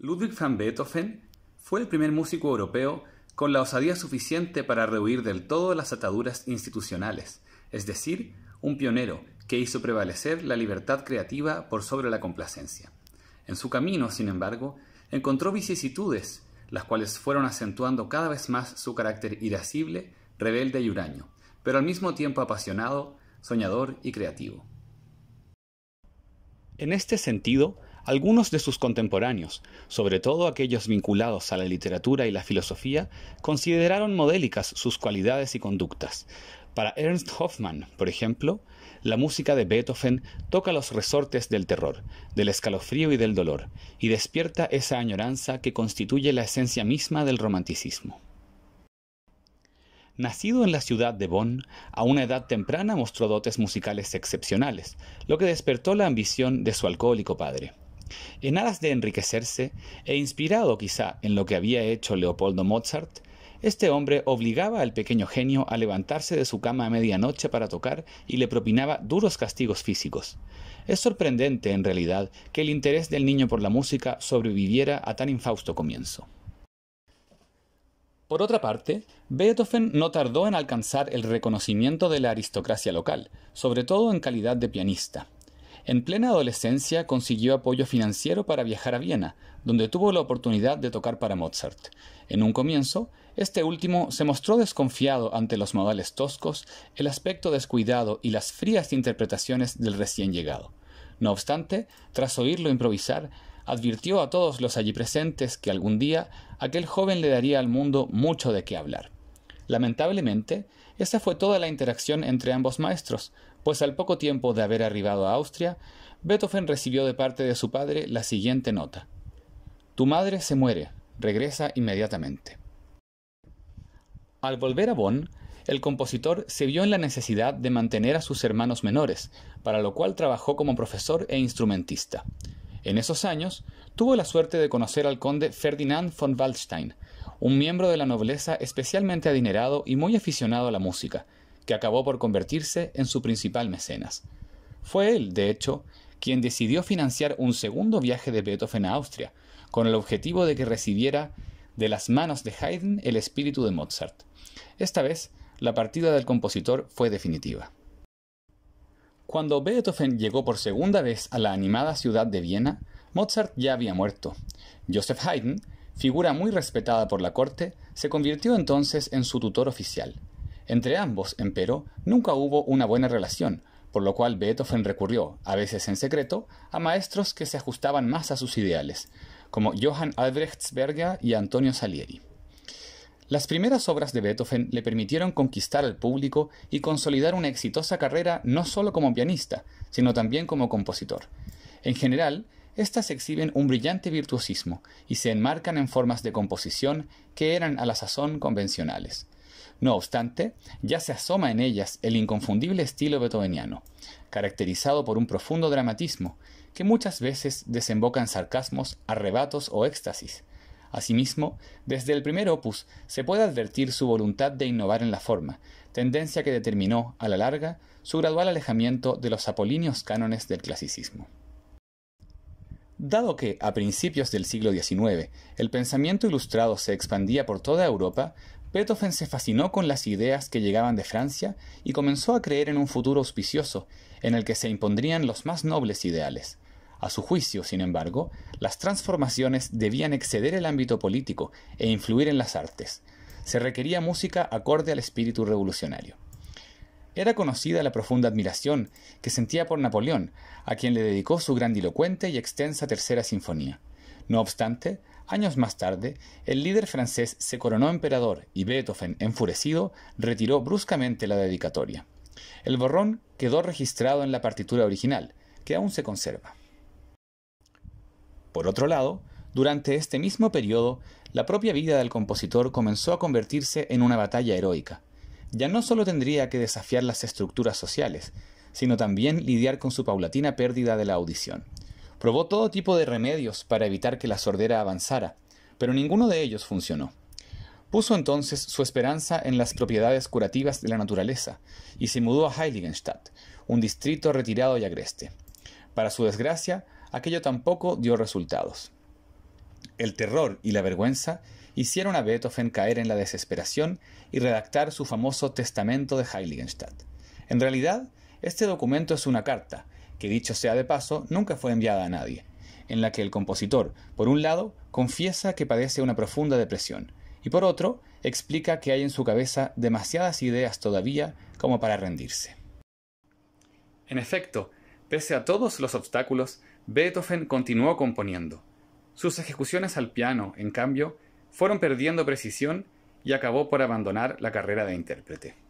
Ludwig van Beethoven fue el primer músico europeo con la osadía suficiente para rehuir del todo las ataduras institucionales, es decir, un pionero que hizo prevalecer la libertad creativa por sobre la complacencia. En su camino, sin embargo, encontró vicisitudes, las cuales fueron acentuando cada vez más su carácter irascible, rebelde y huraño, pero al mismo tiempo apasionado, soñador y creativo. En este sentido, algunos de sus contemporáneos, sobre todo aquellos vinculados a la literatura y la filosofía, consideraron modélicas sus cualidades y conductas. Para Ernst Hoffmann, por ejemplo, la música de Beethoven toca los resortes del terror, del escalofrío y del dolor, y despierta esa añoranza que constituye la esencia misma del romanticismo. Nacido en la ciudad de Bonn, a una edad temprana mostró dotes musicales excepcionales, lo que despertó la ambición de su alcohólico padre. En aras de enriquecerse, e inspirado quizá en lo que había hecho Leopoldo Mozart, este hombre obligaba al pequeño genio a levantarse de su cama a medianoche para tocar y le propinaba duros castigos físicos. Es sorprendente, en realidad, que el interés del niño por la música sobreviviera a tan infausto comienzo. Por otra parte, Beethoven no tardó en alcanzar el reconocimiento de la aristocracia local, sobre todo en calidad de pianista. En plena adolescencia consiguió apoyo financiero para viajar a Viena, donde tuvo la oportunidad de tocar para Mozart. En un comienzo, este último se mostró desconfiado ante los modales toscos, el aspecto descuidado y las frías interpretaciones del recién llegado. No obstante, tras oírlo improvisar, advirtió a todos los allí presentes que algún día aquel joven le daría al mundo mucho de qué hablar. Lamentablemente, esa fue toda la interacción entre ambos maestros, pues al poco tiempo de haber arribado a Austria, Beethoven recibió de parte de su padre la siguiente nota. Tu madre se muere, regresa inmediatamente. Al volver a Bonn, el compositor se vio en la necesidad de mantener a sus hermanos menores, para lo cual trabajó como profesor e instrumentista. En esos años, tuvo la suerte de conocer al conde Ferdinand von Waldstein, un miembro de la nobleza especialmente adinerado y muy aficionado a la música, que acabó por convertirse en su principal mecenas. Fue él, de hecho, quien decidió financiar un segundo viaje de Beethoven a Austria, con el objetivo de que recibiera de las manos de Haydn el espíritu de Mozart. Esta vez, la partida del compositor fue definitiva. Cuando Beethoven llegó por segunda vez a la animada ciudad de Viena, Mozart ya había muerto. Joseph Haydn figura muy respetada por la corte, se convirtió entonces en su tutor oficial. Entre ambos, empero, nunca hubo una buena relación, por lo cual Beethoven recurrió, a veces en secreto, a maestros que se ajustaban más a sus ideales, como Johann Albrechtsberger y Antonio Salieri. Las primeras obras de Beethoven le permitieron conquistar al público y consolidar una exitosa carrera no solo como pianista, sino también como compositor. En general, estas exhiben un brillante virtuosismo y se enmarcan en formas de composición que eran a la sazón convencionales. No obstante, ya se asoma en ellas el inconfundible estilo beethoveniano, caracterizado por un profundo dramatismo, que muchas veces desemboca en sarcasmos, arrebatos o éxtasis. Asimismo, desde el primer opus se puede advertir su voluntad de innovar en la forma, tendencia que determinó, a la larga, su gradual alejamiento de los apolíneos cánones del clasicismo. Dado que, a principios del siglo XIX, el pensamiento ilustrado se expandía por toda Europa, Beethoven se fascinó con las ideas que llegaban de Francia y comenzó a creer en un futuro auspicioso, en el que se impondrían los más nobles ideales. A su juicio, sin embargo, las transformaciones debían exceder el ámbito político e influir en las artes. Se requería música acorde al espíritu revolucionario. Era conocida la profunda admiración que sentía por Napoleón, a quien le dedicó su grandilocuente y extensa tercera sinfonía. No obstante, años más tarde, el líder francés se coronó emperador y Beethoven, enfurecido, retiró bruscamente la dedicatoria. El borrón quedó registrado en la partitura original, que aún se conserva. Por otro lado, durante este mismo periodo, la propia vida del compositor comenzó a convertirse en una batalla heroica ya no solo tendría que desafiar las estructuras sociales, sino también lidiar con su paulatina pérdida de la audición. Probó todo tipo de remedios para evitar que la sordera avanzara, pero ninguno de ellos funcionó. Puso entonces su esperanza en las propiedades curativas de la naturaleza y se mudó a Heiligenstadt, un distrito retirado y agreste. Para su desgracia, aquello tampoco dio resultados. El terror y la vergüenza hicieron a Beethoven caer en la desesperación y redactar su famoso Testamento de Heiligenstadt. En realidad, este documento es una carta, que dicho sea de paso, nunca fue enviada a nadie, en la que el compositor, por un lado, confiesa que padece una profunda depresión, y por otro, explica que hay en su cabeza demasiadas ideas todavía como para rendirse. En efecto, pese a todos los obstáculos, Beethoven continuó componiendo. Sus ejecuciones al piano, en cambio, fueron perdiendo precisión y acabó por abandonar la carrera de intérprete.